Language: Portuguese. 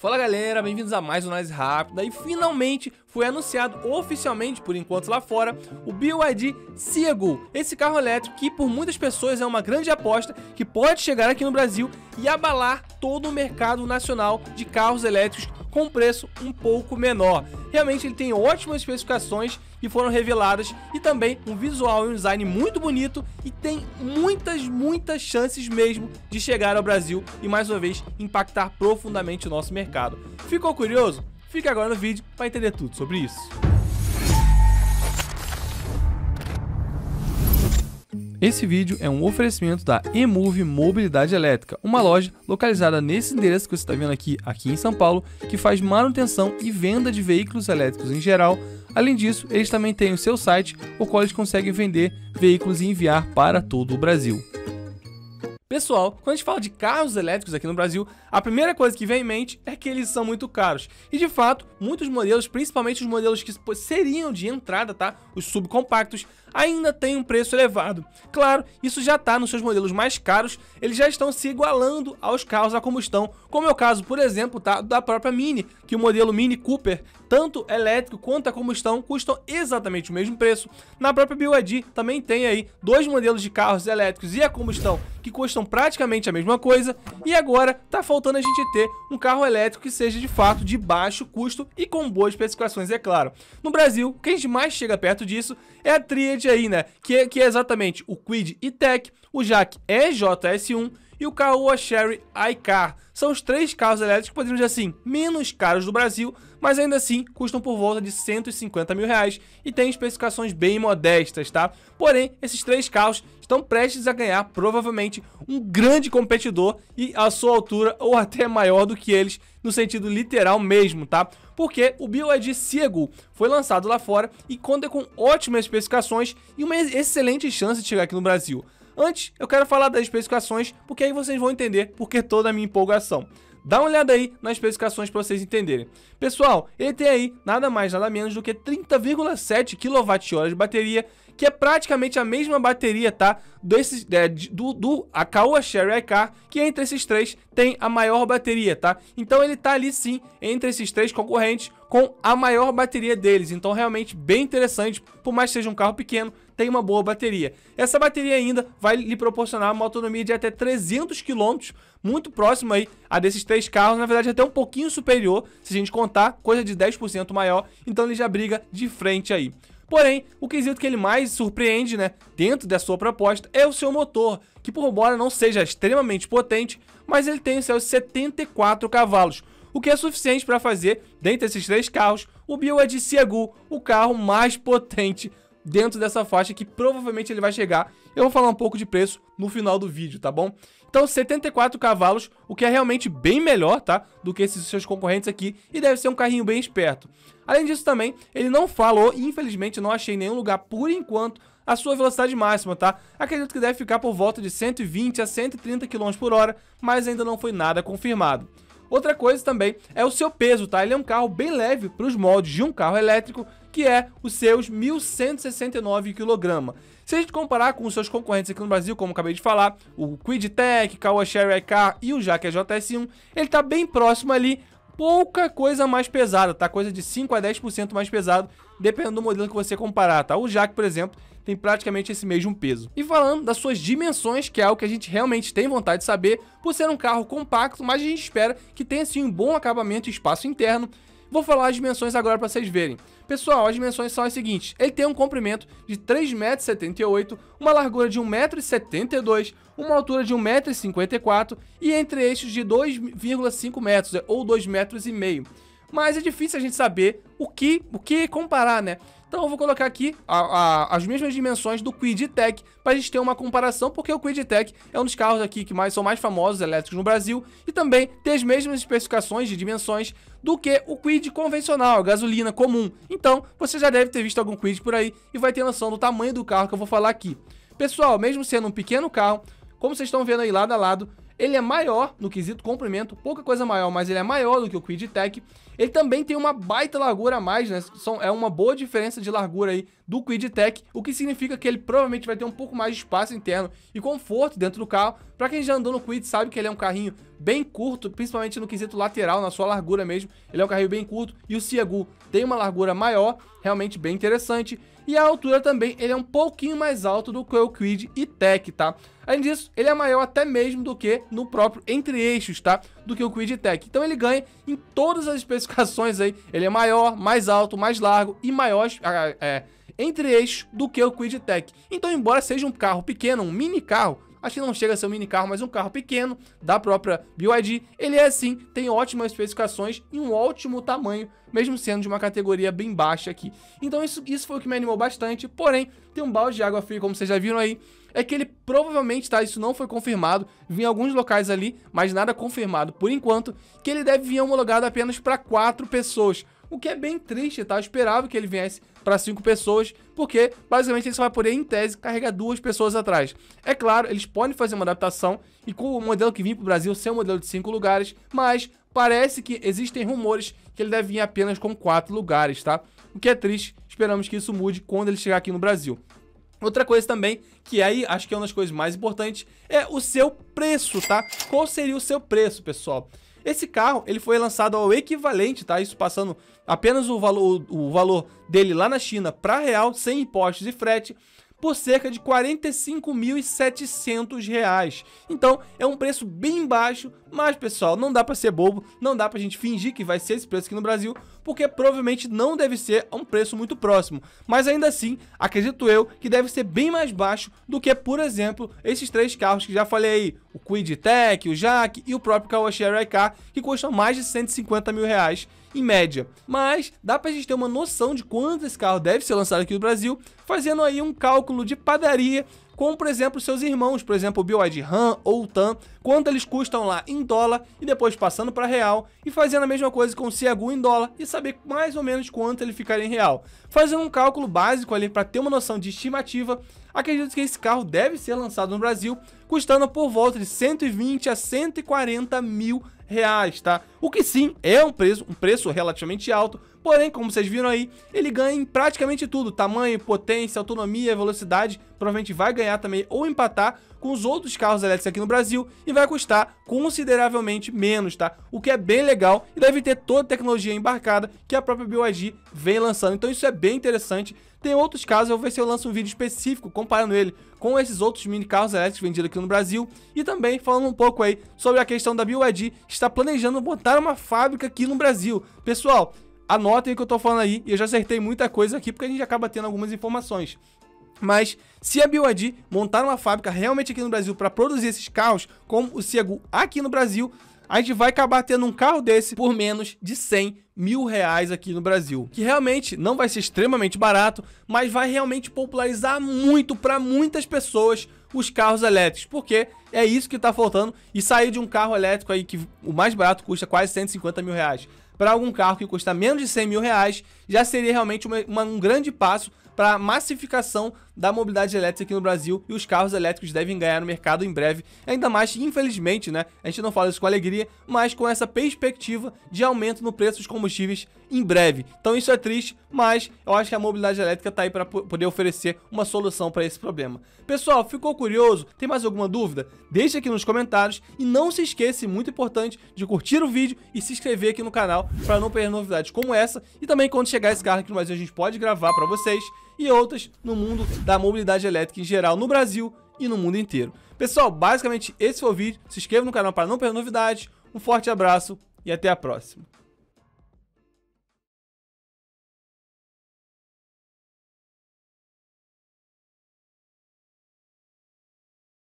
Fala galera, bem-vindos a mais um Análise Rápida e finalmente foi anunciado oficialmente, por enquanto lá fora, o BYD Seagull, esse carro elétrico que por muitas pessoas é uma grande aposta que pode chegar aqui no Brasil e abalar todo o mercado nacional de carros elétricos com preço um pouco menor. Realmente ele tem ótimas especificações que foram reveladas e também um visual e um design muito bonito e tem muitas, muitas chances mesmo de chegar ao Brasil e mais uma vez impactar profundamente o nosso mercado. Ficou curioso? Fica agora no vídeo para entender tudo sobre isso. Esse vídeo é um oferecimento da Emove Mobilidade Elétrica, uma loja localizada nesse endereço que você está vendo aqui, aqui em São Paulo, que faz manutenção e venda de veículos elétricos em geral. Além disso, eles também têm o seu site, o qual eles conseguem vender veículos e enviar para todo o Brasil. Pessoal, quando a gente fala de carros elétricos aqui no Brasil, a primeira coisa que vem em mente é que eles são muito caros. E de fato, muitos modelos, principalmente os modelos que seriam de entrada, tá? Os subcompactos, ainda têm um preço elevado. Claro, isso já está nos seus modelos mais caros, eles já estão se igualando aos carros a combustão, como é o caso, por exemplo, tá, da própria Mini, que o modelo Mini Cooper, tanto elétrico quanto a combustão, custam exatamente o mesmo preço. Na própria BYD também tem aí dois modelos de carros elétricos e a combustão que custam são praticamente a mesma coisa e agora tá faltando a gente ter um carro elétrico que seja de fato de baixo custo e com boas especificações, é claro. No Brasil, o que a gente mais chega perto disso é a tríade aí, né? Que, é, que é exatamente o Quid e-Tech, o Jack EJS1 e o Caoa Sherry iCar. São os três carros elétricos, podemos dizer assim, menos caros do Brasil, mas ainda assim custam por volta de 150 mil reais e têm especificações bem modestas, tá? Porém, esses três carros estão prestes a ganhar provavelmente um grande competidor e a sua altura ou até maior do que eles no sentido literal mesmo, tá? Porque o BioID Seagull foi lançado lá fora e conta com ótimas especificações e uma excelente chance de chegar aqui no Brasil. Antes, eu quero falar das especificações, porque aí vocês vão entender porque toda a minha empolgação. Dá uma olhada aí nas especificações para vocês entenderem. Pessoal, ele tem aí nada mais nada menos do que 30,7 kWh de bateria, que é praticamente a mesma bateria, tá? Desse, é, do, do Akawa Sherry iCar, que entre esses três tem a maior bateria, tá? Então ele tá ali sim, entre esses três concorrentes, com a maior bateria deles. Então realmente bem interessante, por mais que seja um carro pequeno, tem uma boa bateria. Essa bateria ainda vai lhe proporcionar uma autonomia de até 300 km, muito próximo aí a desses três carros, na verdade até um pouquinho superior, se a gente contar descontar, coisa de 10% maior, então ele já briga de frente aí. Porém, o quesito que ele mais surpreende, né, dentro da sua proposta, é o seu motor, que por embora não seja extremamente potente, mas ele tem seus 74 cavalos, o que é suficiente para fazer, dentre esses três carros, o BYD Seagull, o carro mais potente dentro dessa faixa que provavelmente ele vai chegar. Eu vou falar um pouco de preço no final do vídeo, tá bom? Então 74 cavalos, o que é realmente bem melhor, tá? Do que esses seus concorrentes aqui e deve ser um carrinho bem esperto. Além disso também, ele não falou, infelizmente não achei nenhum lugar por enquanto a sua velocidade máxima, tá? Acredito que deve ficar por volta de 120 a 130 km por hora, mas ainda não foi nada confirmado. Outra coisa também é o seu peso, tá? Ele é um carro bem leve para os moldes de um carro elétrico, que é os seus 1.169 kg. Se a gente comparar com os seus concorrentes aqui no Brasil, como acabei de falar, o Quidtech, Kawashare IK e o Jaque JS1, ele está bem próximo ali, pouca coisa mais pesada, tá? Coisa de 5 a 10% mais pesado, dependendo do modelo que você comparar, tá? O Jack, por exemplo, tem praticamente esse mesmo peso. E falando das suas dimensões, que é algo que a gente realmente tem vontade de saber, por ser um carro compacto, mas a gente espera que tenha sim um bom acabamento e espaço interno, Vou falar as dimensões agora para vocês verem. Pessoal, as dimensões são as seguintes. Ele tem um comprimento de 3,78m, uma largura de 1,72m, uma altura de 1,54m e entre eixos de 2,5 metros, ou 2,5 metros. Mas é difícil a gente saber o que, o que comparar, né? Então eu vou colocar aqui a, a, as mesmas dimensões do Quid Tech para a gente ter uma comparação, porque o Quid Tech é um dos carros aqui que mais, são mais famosos elétricos no Brasil e também tem as mesmas especificações de dimensões do que o Quid convencional, gasolina comum. Então você já deve ter visto algum Quid por aí e vai ter noção do tamanho do carro que eu vou falar aqui. Pessoal, mesmo sendo um pequeno carro, como vocês estão vendo aí lado a lado, ele é maior no quesito comprimento, pouca coisa maior, mas ele é maior do que o Quid Tech. Ele também tem uma baita largura a mais, né? São, é uma boa diferença de largura aí do Quid Tech, o que significa que ele provavelmente vai ter um pouco mais de espaço interno e conforto dentro do carro. Para quem já andou no Quid sabe que ele é um carrinho bem curto, principalmente no quesito lateral, na sua largura mesmo. Ele é um carrinho bem curto e o Ciagu tem uma largura maior, realmente bem interessante. E a altura também, ele é um pouquinho mais alto do que o Quid e Tech, tá? Além disso, ele é maior até mesmo do que no próprio entre-eixos, tá? Do que o Quid Tech. Então ele ganha em todas as especificações aí. Ele é maior, mais alto, mais largo e maior... Ah, é, entre eixos do que o Quid Tech. Então, embora seja um carro pequeno, um mini carro, acho que não chega a ser um mini carro, mas um carro pequeno da própria BYD. Ele é assim, tem ótimas especificações e um ótimo tamanho, mesmo sendo de uma categoria bem baixa aqui. Então isso, isso foi o que me animou bastante, porém, tem um balde de água fria, como vocês já viram aí, é que ele provavelmente, tá, isso não foi confirmado, vi em alguns locais ali, mas nada confirmado por enquanto, que ele deve vir homologado apenas para quatro pessoas, o que é bem triste, tá? Eu esperava que ele viesse para cinco pessoas, porque basicamente ele só vai poder, em tese, carregar duas pessoas atrás. É claro, eles podem fazer uma adaptação e com o modelo que vem para o Brasil ser um modelo de cinco lugares, mas parece que existem rumores que ele deve vir apenas com quatro lugares, tá? O que é triste, esperamos que isso mude quando ele chegar aqui no Brasil. Outra coisa também, que aí acho que é uma das coisas mais importantes, é o seu preço, tá? Qual seria o seu preço, pessoal? Esse carro, ele foi lançado ao equivalente, tá? Isso passando apenas o valor, o valor dele lá na China para real, sem impostos e frete, por cerca de R$ 45.700. Então, é um preço bem baixo mas, pessoal, não dá pra ser bobo, não dá pra gente fingir que vai ser esse preço aqui no Brasil, porque provavelmente não deve ser a um preço muito próximo. Mas ainda assim, acredito eu que deve ser bem mais baixo do que, por exemplo, esses três carros que já falei aí, o Quidtech, o Jack e o próprio Kawashi IK, que custam mais de 150 mil reais em média. Mas dá pra gente ter uma noção de quanto esse carro deve ser lançado aqui no Brasil, fazendo aí um cálculo de padaria com, por exemplo, seus irmãos, por exemplo, o BYD Han ou Tan quanto eles custam lá em dólar e depois passando para real e fazendo a mesma coisa com o Ciagu em dólar e saber mais ou menos quanto ele ficaria em real. Fazendo um cálculo básico ali para ter uma noção de estimativa acredito que esse carro deve ser lançado no Brasil, custando por volta de 120 a 140 mil reais, tá? O que sim é um preço, um preço relativamente alto, porém, como vocês viram aí, ele ganha em praticamente tudo, tamanho, potência, autonomia, velocidade, provavelmente vai ganhar também ou empatar com os outros carros elétricos aqui no Brasil e vai custar consideravelmente menos, tá? O que é bem legal e deve ter toda a tecnologia embarcada que a própria BYD vem lançando. Então isso é bem interessante. Tem outros casos, eu vou ver se eu lanço um vídeo específico comparando ele com esses outros mini carros elétricos vendidos aqui no Brasil e também falando um pouco aí sobre a questão da BYD está planejando botar uma fábrica aqui no Brasil. Pessoal, anotem o que eu tô falando aí, e eu já acertei muita coisa aqui porque a gente acaba tendo algumas informações. Mas se a BYD montar uma fábrica realmente aqui no Brasil para produzir esses carros, como o Cego aqui no Brasil, a gente vai acabar tendo um carro desse por menos de 100 mil reais aqui no Brasil. Que realmente não vai ser extremamente barato, mas vai realmente popularizar muito para muitas pessoas os carros elétricos, porque é isso que está faltando e sair de um carro elétrico aí que o mais barato custa quase 150 mil reais para algum carro que custa menos de 100 mil reais já seria realmente uma, uma, um grande passo para massificação da mobilidade elétrica aqui no Brasil e os carros elétricos devem ganhar no mercado em breve. Ainda mais, infelizmente, né? A gente não fala isso com alegria, mas com essa perspectiva de aumento no preço dos combustíveis em breve. Então isso é triste, mas eu acho que a mobilidade elétrica está aí para poder oferecer uma solução para esse problema. Pessoal, ficou curioso? Tem mais alguma dúvida? Deixe aqui nos comentários e não se esqueça, muito importante, de curtir o vídeo e se inscrever aqui no canal para não perder novidades como essa e também quando chegar esse carro aqui no Brasil a gente pode gravar para vocês e outras no mundo da mobilidade elétrica em geral no Brasil e no mundo inteiro. Pessoal, basicamente esse foi o vídeo. Se inscreva no canal para não perder novidades. Um forte abraço e até a próxima.